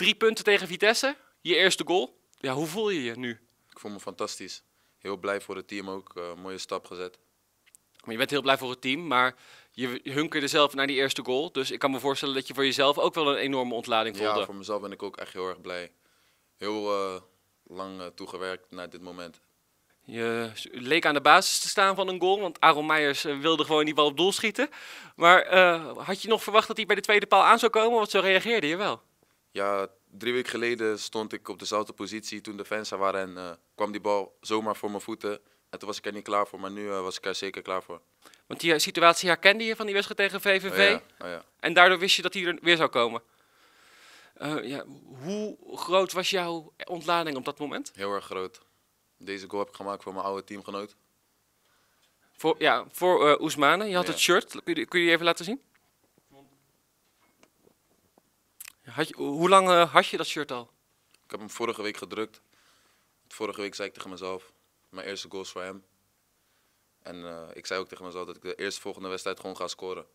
Drie punten tegen Vitesse, je eerste goal. Ja, hoe voel je je nu? Ik voel me fantastisch. Heel blij voor het team ook. Eh, mooie stap gezet. Maar je bent heel blij voor het team, maar je hunkerde zelf naar die eerste goal. Dus ik kan me voorstellen dat je voor jezelf ook wel een enorme ontlading voelde. Ja, voor mezelf ben ik ook echt heel erg blij. Heel eh, lang eh, toegewerkt naar dit moment. Je leek aan de basis te staan van een goal, want Aaron Meijers wilde gewoon die bal op doel schieten. Maar had je nog verwacht dat hij bij de tweede paal aan zou komen? Want zo reageerde je wel. Ja, drie weken geleden stond ik op dezelfde positie toen de fans er waren en eh, kwam die bal zomaar voor mijn voeten. En toen was ik er niet klaar voor, maar nu eh, was ik er zeker klaar voor. Want die eh, situatie herkende je van die wedstrijd tegen VVV? Oh, oh ja, En daardoor wist je dat hij er weer zou komen? ja, hoe groot was jouw ontlading op dat moment? Heel erg groot. Deze goal heb ik gemaakt voor mijn oude teamgenoot. Voor, ja, voor uh, Oesmane. Je had het shirt. Kun je, kun je even laten zien? Had je, hoe lang eh, had je dat shirt al? Ik heb hem vorige week gedrukt. Vorige week zei ik tegen mezelf, mijn eerste goals voor hem. En eh, ik zei ook tegen mezelf dat ik de eerste volgende wedstrijd gewoon ga scoren.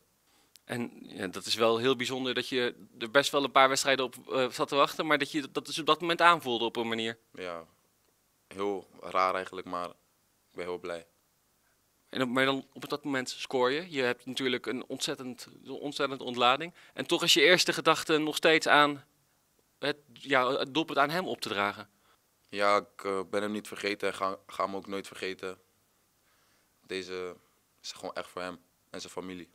En ja, dat is wel heel bijzonder dat je er best wel een paar wedstrijden op eh, zat te wachten, maar dat je dat dus op dat moment aanvoelde op een manier. Ja, heel raar eigenlijk, maar ik ben heel blij. En op, maar dan op dat moment scoor je. Je hebt natuurlijk een ontzettend, ontzettend ontlading. En toch is je eerste gedachte nog steeds aan het, ja, het doelpunt aan hem op te dragen. Ja, ik eh, ben hem niet vergeten en ga, ga hem ook nooit vergeten. Deze is gewoon echt voor hem en zijn familie.